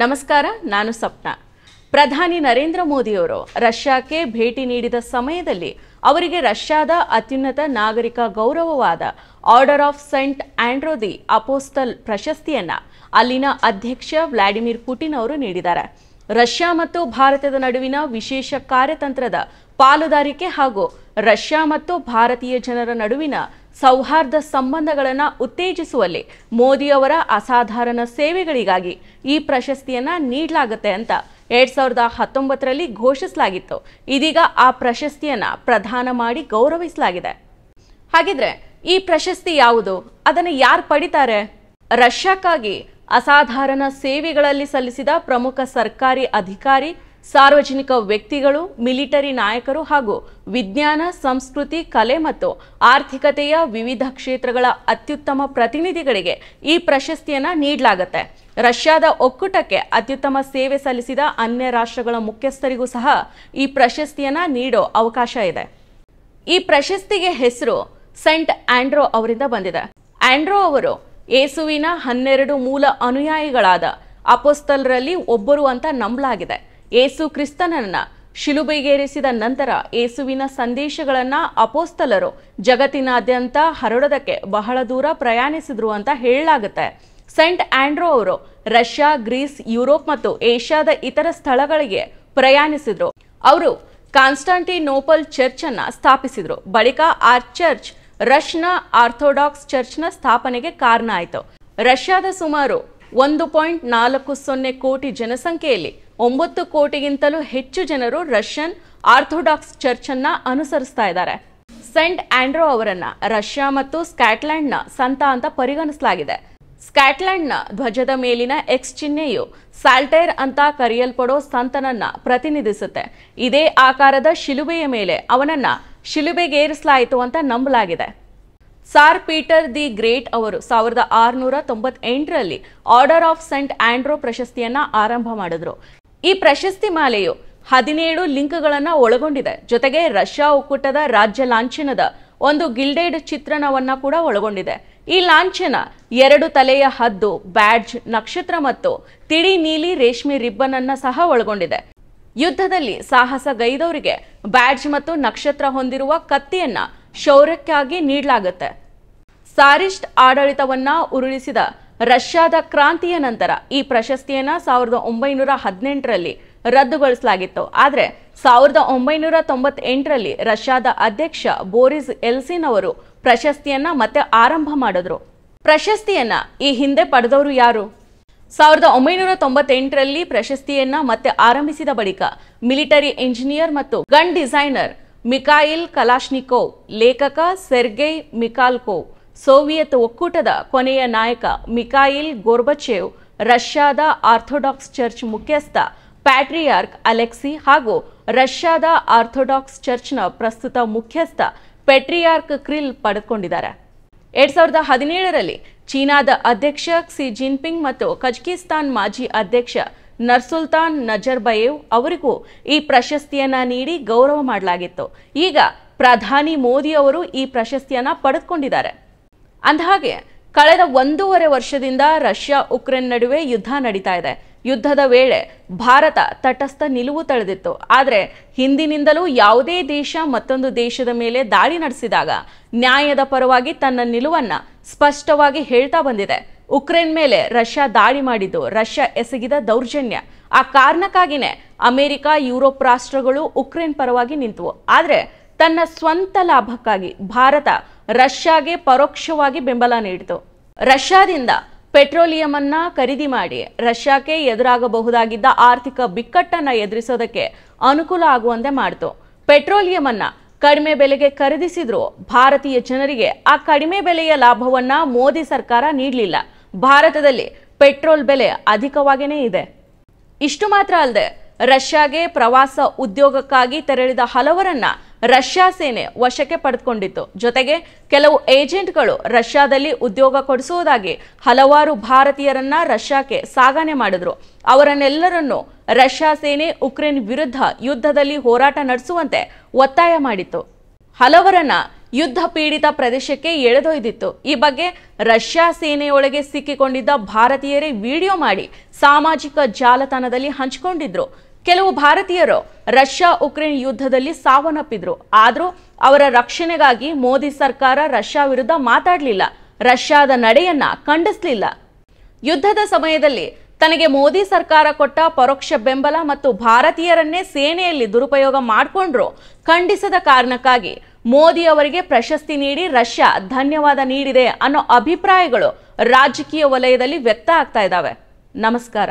ನಮಸ್ಕಾರ ನಾನು ಸಪ್ನ ಪ್ರಧಾನಿ ನರೇಂದ್ರ ಮೋದಿಯವರು ರಷ್ಯಾಕ್ಕೆ ಭೇಟಿ ನೀಡಿದ ಸಮಯದಲ್ಲಿ ಅವರಿಗೆ ರಷ್ಯಾದ ಅತ್ಯುನ್ನತ ನಾಗರಿಕ ಗೌರವವಾದ order of saint Andrew the apostle ಪ್ರಶಸ್ತಿಯನ್ನ ಅಲ್ಲಿನ ಅಧ್ಯಕ್ಷ ವ್ಲಾಡಿಮಿರ್ ಪುಟಿನ್ ಅವರು ನೀಡಿದ್ದಾರೆ ರಷ್ಯಾ ಮತ್ತು ಭಾರತದ ನಡುವಿನ ವಿಶೇಷ ಕಾರ್ಯತಂತ್ರದ ಪಾಲುದಾರಿಕೆ ಹಾಗೂ ರಷ್ಯಾ ಮತ್ತು ಭಾರತೀಯ ಜನರ ನಡುವಿನ ಸೌಹಾರ್ದ ಸಂಬಂಧಗಳನ್ನು ಉತ್ತೇಜಿಸುವಲ್ಲಿ ಮೋದಿಯವರ ಅಸಾಧಾರಣ ಸೇವೆಗಳಿಗಾಗಿ ಈ ಪ್ರಶಸ್ತಿಯನ್ನು ನೀಡಲಾಗುತ್ತೆ ಅಂತ ಎರಡ್ ಸಾವಿರದ ಹತ್ತೊಂಬತ್ತರಲ್ಲಿ ಘೋಷಿಸಲಾಗಿತ್ತು ಇದೀಗ ಆ ಪ್ರಶಸ್ತಿಯನ್ನು ಪ್ರದಾನ ಮಾಡಿ ಗೌರವಿಸಲಾಗಿದೆ ಹಾಗಿದ್ರೆ ಈ ಪ್ರಶಸ್ತಿ ಯಾವುದು ಅದನ್ನು ಯಾರು ಪಡಿತಾರೆ ರಷ್ಯಾಕ್ಕಾಗಿ ಅಸಾಧಾರಣ ಸೇವೆಗಳಲ್ಲಿ ಸಲ್ಲಿಸಿದ ಪ್ರಮುಖ ಸರ್ಕಾರಿ ಅಧಿಕಾರಿ ಸಾರ್ವಜನಿಕ ವ್ಯಕ್ತಿಗಳು ಮಿಲಿಟರಿ ನಾಯಕರು ಹಾಗೂ ವಿಜ್ಞಾನ ಸಂಸ್ಕೃತಿ ಕಲೆ ಮತ್ತು ಆರ್ಥಿಕತೆಯ ವಿವಿಧ ಕ್ಷೇತ್ರಗಳ ಅತ್ಯುತ್ತಮ ಪ್ರತಿನಿಧಿಗಳಿಗೆ ಈ ಪ್ರಶಸ್ತಿಯನ್ನು ನೀಡಲಾಗುತ್ತೆ ರಷ್ಯಾದ ಒಕ್ಕೂಟಕ್ಕೆ ಅತ್ಯುತ್ತಮ ಸೇವೆ ಸಲ್ಲಿಸಿದ ಅನ್ಯ ರಾಷ್ಟ್ರಗಳ ಮುಖ್ಯಸ್ಥರಿಗೂ ಸಹ ಈ ಪ್ರಶಸ್ತಿಯನ್ನು ನೀಡೋ ಅವಕಾಶ ಇದೆ ಈ ಪ್ರಶಸ್ತಿಗೆ ಹೆಸರು ಸೆಂಟ್ ಆಂಡ್ರೋ ಅವರಿಂದ ಬಂದಿದೆ ಆಂಡ್ರೋ ಅವರು ಏಸುವಿನ ಹನ್ನೆರಡು ಮೂಲ ಅನುಯಾಯಿಗಳಾದ ಅಪೋಸ್ತಲರಲ್ಲಿ ಒಬ್ಬರು ಅಂತ ನಂಬಲಾಗಿದೆ ಏಸು ಕ್ರಿಸ್ತನನ್ನ ಶಿಲುಬೆಗೇರಿಸಿದ ನಂತರ ಏಸುವಿನ ಸಂದೇಶಗಳನ್ನ ಅಪೋಸ್ತಲರು ಜಗತ್ತಿನಾದ್ಯಂತ ಹರಡೋದಕ್ಕೆ ಬಹಳ ದೂರ ಪ್ರಯಾಣಿಸಿದ್ರು ಅಂತ ಹೇಳಲಾಗುತ್ತೆ ಸೆಂಟ್ ಆಂಡ್ರೋ ಅವರು ರಷ್ಯಾ ಗ್ರೀಸ್ ಯುರೋಪ್ ಮತ್ತು ಏಷ್ಯಾದ ಇತರ ಸ್ಥಳಗಳಿಗೆ ಪ್ರಯಾಣಿಸಿದ್ರು ಅವರು ಕಾನ್ಸ್ಟಾಂಟಿನೋಪಲ್ ಚರ್ಚ್ ಅನ್ನ ಸ್ಥಾಪಿಸಿದ್ರು ಬಳಿಕ ಆ ಚರ್ಚ್ ರಷ್ಯನ್ ಆರ್ಥೋಡಾಕ್ಸ್ ಚರ್ಚ್ನ ಸ್ಥಾಪನೆಗೆ ಕಾರಣ ಆಯಿತು ರಷ್ಯಾದ ಸುಮಾರು ಒಂದು ಪಾಯಿಂಟ್ ನಾಲ್ಕು ಸೊನ್ನೆ ಕೋಟಿ ಜನಸಂಖ್ಯೆಯಲ್ಲಿ ಒಂಬತ್ತು ಕೋಟಿಗಿಂತಲೂ ಹೆಚ್ಚು ಜನರು ರಷ್ಯನ್ ಆರ್ಥೋಡಾಕ್ಸ್ ಚರ್ಚ್ ಅನ್ನ ಅನುಸರಿಸ್ತಾ ಇದ್ದಾರೆ ಸೆಂಟ್ ಆಂಡ್ರೋ ಅವರನ್ನ ರಷ್ಯಾ ಮತ್ತು ಸ್ಕಾಟ್ಲೆಂಡ್ನ ಸಂತ ಅಂತ ಪರಿಗಣಿಸಲಾಗಿದೆ ಸ್ಕಾಟ್ಲೆಂಡ್ನ ಧ್ವಜದ ಮೇಲಿನ ಎಕ್ಸ್ ಚಿಹ್ನೆಯು ಸಾಲ್ಟೈರ್ ಅಂತ ಕರೆಯಲ್ಪಡೋ ಸಂತನನ್ನ ಪ್ರತಿನಿಧಿಸುತ್ತೆ ಇದೇ ಆಕಾರದ ಶಿಲುಬೆಯ ಮೇಲೆ ಅವನನ್ನ ಶಿಲುಬೆಗೇರಿಸಲಾಯಿತು ಅಂತ ನಂಬಲಾಗಿದೆ ಸಾರ್ ಪೀಟರ್ ದಿ ಗ್ರೇಟ್ ಅವರು ಸಾವಿರದ ಆರುನೂರ ತೊಂಬತ್ತೆಂಟರಲ್ಲಿ ಆರ್ಡರ್ ಆಫ್ ಸೆಂಟ್ ಆಂಡ್ರೋ ಪ್ರಶಸ್ತಿಯನ್ನ ಆರಂಭ ಮಾಡಿದ್ರು ಈ ಪ್ರಶಸ್ತಿ ಮಾಲೆಯು ಹದಿನೇಳು ಲಿಂಕ್ಗಳನ್ನು ಒಳಗೊಂಡಿದೆ ಜೊತೆಗೆ ರಷ್ಯಾ ಒಕ್ಕೂಟದ ರಾಜ್ಯ ಲಾಂಛನದ ಒಂದು ಗಿಲ್ಡೆಡ್ ಚಿತ್ರಣವನ್ನ ಕೂಡ ಒಳಗೊಂಡಿದೆ ಈ ಲಾಂಛನ ಎರಡು ತಲೆಯ ಹದ್ದು ಬ್ಯಾಡ್ಜ್ ನಕ್ಷತ್ರ ಮತ್ತು ತಿಳಿ ನೀಲಿ ರೇಷ್ಮೆ ರಿಬ್ಬನ್ ಅನ್ನ ಸಹ ಒಳಗೊಂಡಿದೆ ಯುದ್ಧದಲ್ಲಿ ಸಾಹಸ ಗೈದವರಿಗೆ ಬ್ಯಾಡ್ಜ್ ಮತ್ತು ನಕ್ಷತ್ರ ಹೊಂದಿರುವ ಕತ್ತಿಯನ್ನ ಶೌರ್ಯಕ್ಕಾಗಿ ನೀಡಲಾಗುತ್ತೆ ಸಾರಿಸ್ಟ್ ಆಡಳಿತವನ್ನ ಉರುಳಿಸಿದ ರಷ್ಯಾದ ಕ್ರಾಂತಿಯ ನಂತರ ಈ ಪ್ರಶಸ್ತಿಯನ್ನ ಸಾವಿರದ ಒಂಬೈನೂರ ಹದಿನೆಂಟರಲ್ಲಿ ರದ್ದುಗೊಳಿಸಲಾಗಿತ್ತು ಆದರೆ ಸಾವಿರದ ಒಂಬೈನೂರ ತೊಂಬತ್ತೆಂಟರಲ್ಲಿ ರಷ್ಯಾದ ಅಧ್ಯಕ್ಷ ಬೋರಿಸ್ ಎಲ್ಸಿನ್ ಅವರು ಪ್ರಶಸ್ತಿಯನ್ನ ಮತ್ತೆ ಆರಂಭ ಮಾಡಿದ್ರು ಪ್ರಶಸ್ತಿಯನ್ನ ಈ ಹಿಂದೆ ಪಡೆದವರು ಯಾರು ಸಾವಿರದ ಒಂಬೈನೂರ ತೊಂಬತ್ತೆಂಟರಲ್ಲಿ ಪ್ರಶಸ್ತಿಯನ್ನ ಮತ್ತೆ ಆರಂಭಿಸಿದ ಬಳಿಕ ಮಿಲಿಟರಿ ಇಂಜಿನಿಯರ್ ಮತ್ತು ಗನ್ ಡಿಸೈನರ್ ಮಿಕಾಯಿಲ್ ಕಲಾಶ್ನಿಕೋವ್ ಲೇಖಕ ಸೆರ್ಗೈ ಮಿಕಾಲ್ಕೋವ್ ಸೋವಿಯತ್ ಒಕ್ಕೂಟದ ಕೊನೆಯ ನಾಯಕ ಮಿಕಾಯಿಲ್ ಗೋರ್ಬಚೇವ್ ರಷ್ಯಾದ ಆರ್ಥೋಡಾಕ್ಸ್ ಚರ್ಚ್ ಮುಖ್ಯಸ್ಥ ಪ್ಯಾಟ್ರಿಯಾರ್ಕ್ ಅಲೆಕ್ಸಿ ಹಾಗೂ ರಷ್ಯಾದ ಆರ್ಥೋಡಾಕ್ಸ್ ಚರ್ಚ್ನ ಪ್ರಸ್ತುತ ಮುಖ್ಯಸ್ಥ ಪೆಟ್ರಿಯಾರ್ಕ್ ಕ್ರಿಲ್ ಪಡೆದುಕೊಂಡಿದ್ದಾರೆ ಎರಡ್ ಸಾವಿರದ ಹದಿನೇಳರಲ್ಲಿ ಚೀನಾದ ಅಧ್ಯಕ್ಷ ಕ್ಸಿ ಜಿನ್ಪಿಂಗ್ ಮತ್ತು ಕಜಕಿಸ್ತಾನ್ ಮಾಜಿ ಅಧ್ಯಕ್ಷ ನರ್ಸುಲ್ತಾನ್ ನಜರ್ಬಯೇವ್ ಅವರಿಗೂ ಈ ಪ್ರಶಸ್ತಿಯನ್ನ ನೀಡಿ ಗೌರವ ಮಾಡಲಾಗಿತ್ತು ಈಗ ಪ್ರಧಾನಿ ಮೋದಿ ಅವರು ಈ ಪ್ರಶಸ್ತಿಯನ್ನ ಪಡೆದುಕೊಂಡಿದ್ದಾರೆ ಅಂದಹಾಗೆ ಕಳೆದ ಒಂದೂವರೆ ವರ್ಷದಿಂದ ರಷ್ಯಾ ಉಕ್ರೇನ್ ನಡುವೆ ಯುದ್ಧ ನಡೀತಾ ಇದೆ ಯುದ್ಧದ ವೇಳೆ ಭಾರತ ತಟಸ್ಥ ನಿಲುವು ತಳೆದಿತ್ತು ಆದರೆ ಹಿಂದಿನಿಂದಲೂ ಯಾವುದೇ ದೇಶ ಮತ್ತೊಂದು ದೇಶದ ಮೇಲೆ ದಾಳಿ ನಡೆಸಿದಾಗ ನ್ಯಾಯದ ಪರವಾಗಿ ತನ್ನ ನಿಲುವನ್ನ ಸ್ಪಷ್ಟವಾಗಿ ಹೇಳ್ತಾ ಬಂದಿದೆ ಉಕ್ರೇನ್ ಮೇಲೆ ರಷ್ಯಾ ದಾಳಿ ಮಾಡಿದ್ದು ರಷ್ಯಾ ಎಸಗಿದ ದೌರ್ಜನ್ಯ ಆ ಕಾರಣಕ್ಕಾಗಿನೇ ಅಮೆರಿಕ ಯುರೋಪ್ ರಾಷ್ಟ್ರಗಳು ಉಕ್ರೇನ್ ಪರವಾಗಿ ನಿಂತವು ಆದರೆ ತನ್ನ ಸ್ವಂತ ಲಾಭಕ್ಕಾಗಿ ಭಾರತ ರಷ್ಯಾಗೆ ಪರೋಕ್ಷವಾಗಿ ಬೆಂಬಲ ನೀಡಿತು ರಷ್ಯಾದಿಂದ ಪೆಟ್ರೋಲಿಯಂ ಅನ್ನ ಖರೀದಿ ಮಾಡಿ ರಷ್ಯಾಕ್ಕೆ ಎದುರಾಗಬಹುದಾಗಿದ್ದ ಆರ್ಥಿಕ ಬಿಕ್ಕಟ್ಟನ್ನು ಎದುರಿಸೋದಕ್ಕೆ ಅನುಕೂಲ ಆಗುವಂತೆ ಮಾಡಿತು ಪೆಟ್ರೋಲಿಯಂ ಅನ್ನ ಕಡಿಮೆ ಬೆಲೆಗೆ ಖರೀದಿಸಿದ್ರೂ ಭಾರತೀಯ ಜನರಿಗೆ ಆ ಕಡಿಮೆ ಬೆಲೆಯ ಲಾಭವನ್ನ ಮೋದಿ ಸರ್ಕಾರ ನೀಡಲಿಲ್ಲ ಭಾರತದಲ್ಲಿ ಪೆಟ್ರೋಲ್ ಬೆಲೆ ಅಧಿಕವಾಗಿಯೇ ಇದೆ ಇಷ್ಟು ಮಾತ್ರ ಅಲ್ಲದೆ ರಷ್ಯಾಗೆ ಪ್ರವಾಸ ಉದ್ಯೋಗಕ್ಕಾಗಿ ತೆರಳಿದ ಹಲವರನ್ನ ರಷ್ಯಾ ಸೇನೆ ವಶಕ್ಕೆ ಪಡೆದುಕೊಂಡಿತ್ತು ಜೊತೆಗೆ ಕೆಲವು ಏಜೆಂಟ್ಗಳು ರಷ್ಯಾದಲ್ಲಿ ಉದ್ಯೋಗ ಕೊಡಿಸುವುದಾಗಿ ಹಲವಾರು ಭಾರತೀಯರನ್ನ ರಷ್ಯಾಕ್ಕೆ ಸಾಗಣೆ ಮಾಡಿದ್ರು ಅವರನ್ನೆಲ್ಲರನ್ನೂ ರಷ್ಯಾ ಸೇನೆ ಉಕ್ರೇನ್ ವಿರುದ್ಧ ಯುದ್ಧದಲ್ಲಿ ಹೋರಾಟ ನಡೆಸುವಂತೆ ಒತ್ತಾಯ ಮಾಡಿತ್ತು ಹಲವರನ್ನ ಯುದ್ಧ ಪೀಡಿತ ಪ್ರದೇಶಕ್ಕೆ ಎಳೆದೊಯ್ದಿತ್ತು ಈ ಬಗ್ಗೆ ರಷ್ಯಾ ಸೇನೆಯೊಳಗೆ ಸಿಕ್ಕಿಕೊಂಡಿದ್ದ ಭಾರತೀಯರೇ ವಿಡಿಯೋ ಮಾಡಿ ಸಾಮಾಜಿಕ ಜಾಲತಾಣದಲ್ಲಿ ಹಂಚಿಕೊಂಡಿದ್ರು ಕೆಲವು ಭಾರತೀಯರು ರಷ್ಯಾ ಉಕ್ರೇನ್ ಯುದ್ಧದಲ್ಲಿ ಸಾವನ್ನಪ್ಪಿದ್ರು ಆದರೂ ಅವರ ರಕ್ಷಣೆಗಾಗಿ ಮೋದಿ ಸರ್ಕಾರ ರಷ್ಯಾ ವಿರುದ್ಧ ಮಾತಾಡಲಿಲ್ಲ ರಷ್ಯಾದ ನಡೆಯನ್ನ ಖಂಡಿಸಲಿಲ್ಲ ಯುದ್ಧದ ಸಮಯದಲ್ಲಿ ತನಗೆ ಮೋದಿ ಸರ್ಕಾರ ಕೊಟ್ಟ ಪರೋಕ್ಷ ಬೆಂಬಲ ಮತ್ತು ಭಾರತೀಯರನ್ನೇ ಸೇನೆಯಲ್ಲಿ ದುರುಪಯೋಗ ಮಾಡಿಕೊಂಡ್ರು ಖಂಡಿಸದ ಕಾರಣಕ್ಕಾಗಿ ಮೋದಿ ಅವರಿಗೆ ಪ್ರಶಸ್ತಿ ನೀಡಿ ರಷ್ಯಾ ಧನ್ಯವಾದ ನೀಡಿದೆ ಅನ್ನೋ ಅಭಿಪ್ರಾಯಗಳು ರಾಜಕೀಯ ವಲಯದಲ್ಲಿ ವ್ಯಕ್ತ ಆಗ್ತಾ ಇದ್ದಾವೆ ನಮಸ್ಕಾರ